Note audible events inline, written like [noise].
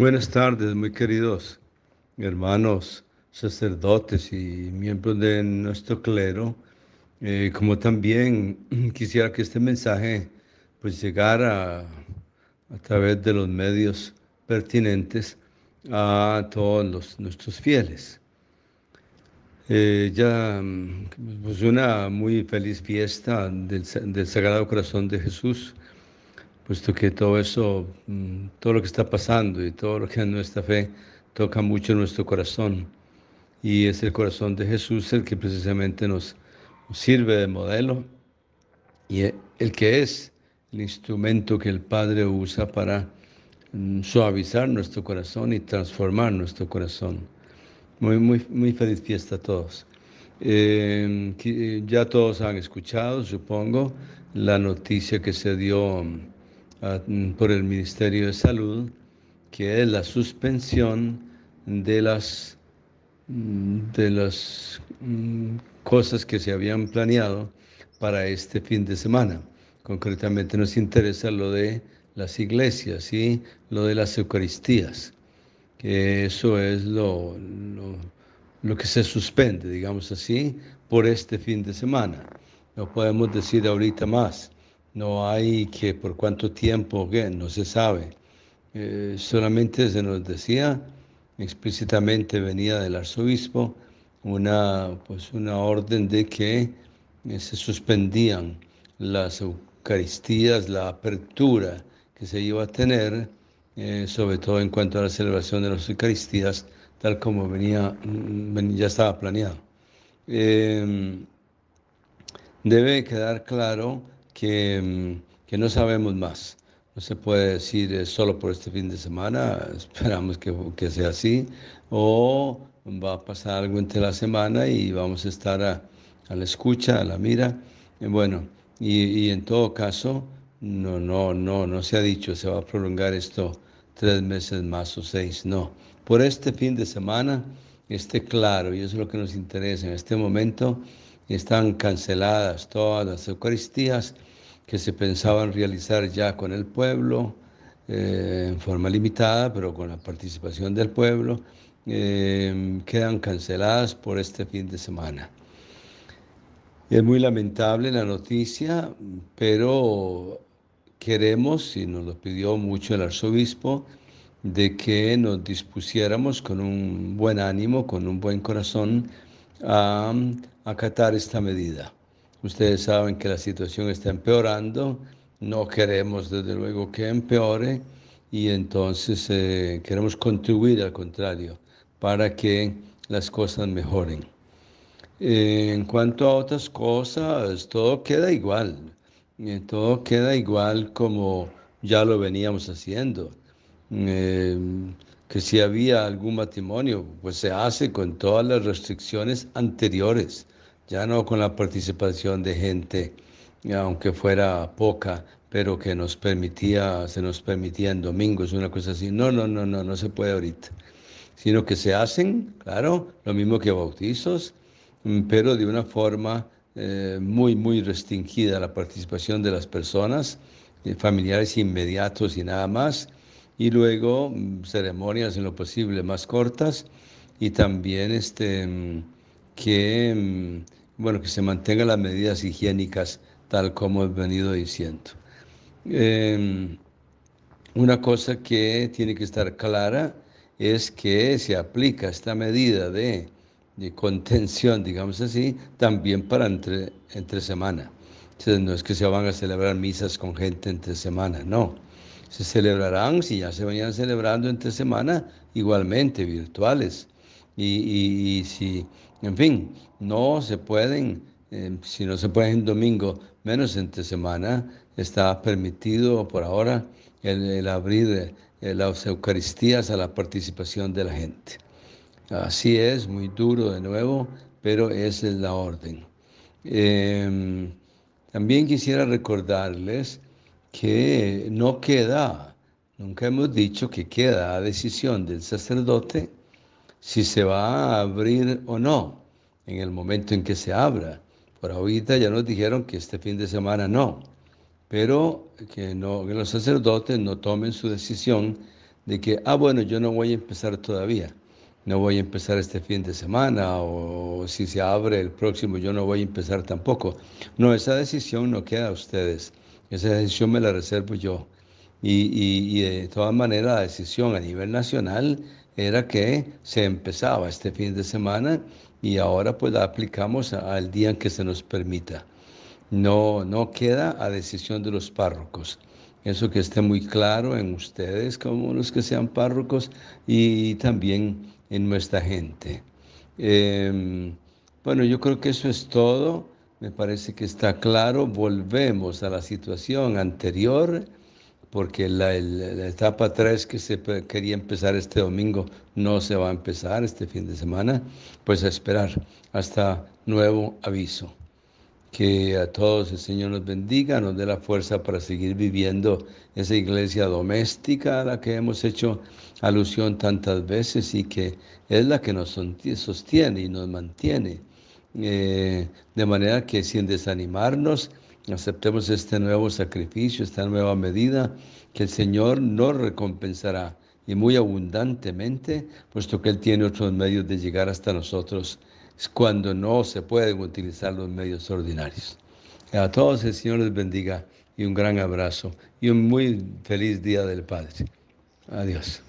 Buenas tardes, muy queridos hermanos, sacerdotes y miembros de nuestro clero. Eh, como también [clears throat] quisiera que este mensaje pues llegara a través de los medios pertinentes a todos nuestros fieles. Eh, ya mm, pues una muy feliz fiesta del Sagrado Corazón de Jesús puesto que todo eso, mm, todo lo que está pasando y todo lo que es nuestra fe toca mucho nuestro corazón. Y es el corazón de Jesús el que precisamente nos sirve de modelo y e, el que es el instrumento que el Padre usa para mm, suavizar nuestro corazón y transformar nuestro corazón. Muy, muy, muy feliz fiesta a todos. Em, ya todos han escuchado, supongo, la noticia que se dio mm, Ah, mm, por el Ministerio de Salud, que es la suspensión de las, mm, de las mm, cosas que se habían planeado para este fin de semana. Concretamente nos interesa lo de las iglesias y lo de las Eucaristías, que eso es lo, lo que se suspende, digamos así, por este fin de semana. No podemos decir ahorita más no hay que por cuánto tiempo, que no se sabe. Eh, solamente se nos decía, explícitamente venía del arzobispo, una, pues una orden de que eh, se suspendían las Eucaristías, la apertura que se iba a tener, eh, sobre todo en cuanto a la celebración de las Eucaristías, tal como venía, mm, ya estaba planeado. Em, debe quedar claro que, mm, que no sabemos más. No se puede decir eh, solo por este fin de semana, [laughs] esperamos que, que, sea así, o va a pasar algo entre la semana y vamos a estar a, la escucha, a la mira. Eh, bueno, y, y, en todo caso, no, no, no, no se ha dicho, se va a prolongar esto tres meses más o seis, no. Por este fin de semana esté claro, y eso es lo que nos interesa, en este momento están canceladas todas las Eucaristías que se pensaban realizar ya con el pueblo, eh, en forma limitada, pero con la participación del pueblo, eh, quedan canceladas por este fin de semana. Es muy lamentable la noticia, pero queremos, y nos lo pidió mucho el arzobispo, de que nos dispusiéramos con un buen ánimo, con un buen corazón, a acatar esta medida. Ustedes saben que la situación está empeorando, no queremos desde luego que empeore y entonces eh, queremos contribuir al contrario para que las cosas mejoren. en cuanto a otras cosas, todo queda igual, eh, todo queda igual como ya lo veníamos haciendo. Em, que si había algún matrimonio, pues se hace con todas las restricciones anteriores ya no con la participación de gente, eh, aunque fuera poca, pero que nos permitía, se nos permitía en domingos, una cosa así. No, no, no, no, no se puede ahorita. Sino que se hacen, claro, lo mismo que bautizos, mm, pero de una forma eh, muy, muy restringida la participación de las personas, eh, familiares inmediatos y nada más, y luego mm, ceremonias en lo posible más cortas, y también este, mm, que bueno, que se mantengan las medidas higiénicas tal como he venido diciendo. Em, una cosa que tiene que estar clara es que se aplica esta medida de, contención, digamos así, también para entre, entre semana. Entonces, no es que se van a celebrar misas con gente entre semana, no. Se celebrarán, si ya se venían celebrando entre semana, igualmente virtuales y, si, en fin, no se pueden, em, si no se pueden en domingo, menos entre semana, está permitido por ahora el, abrir eh, las Eucaristías a la participación de la gente. Así es, muy duro de nuevo, pero esa es la orden. Em, también quisiera recordarles que no queda, nunca hemos dicho que queda a decisión del sacerdote si se va a abrir o no en el momento en que se abra. Por ahorita ya nos dijeron que este fin de semana no, pero que, no, los sacerdotes no tomen su decisión de que, ah, bueno, yo no voy a empezar todavía, no voy a empezar este fin de semana o, si se abre el próximo, yo no voy a empezar tampoco. No, esa decisión no queda a ustedes, esa decisión me la reservo yo. y de todas maneras, la decisión a nivel nacional era que se empezaba este fin de semana y ahora pues la aplicamos al día en que se nos permita. No, no queda a decisión de los párrocos. Eso que esté muy claro en ustedes como los que sean párrocos y también en nuestra gente. Em, bueno, yo creo que eso es todo. Me parece que está claro. Volvemos a la situación anterior porque la, etapa 3 que se quería empezar este domingo no se va a empezar este fin de semana, pues a esperar hasta nuevo aviso. Que a todos el Señor nos bendiga, nos dé la fuerza para seguir viviendo esa iglesia doméstica a la que hemos hecho alusión tantas veces y que es la que nos sostiene y nos mantiene. Eh, de manera que sin desanimarnos, Aceptemos este nuevo sacrificio, esta nueva medida que el Señor nos recompensará y muy abundantemente, puesto que Él tiene otros medios de llegar hasta nosotros cuando no se pueden utilizar los medios ordinarios. A todos el Señor les bendiga y un gran abrazo y un muy feliz día del Padre. Adiós.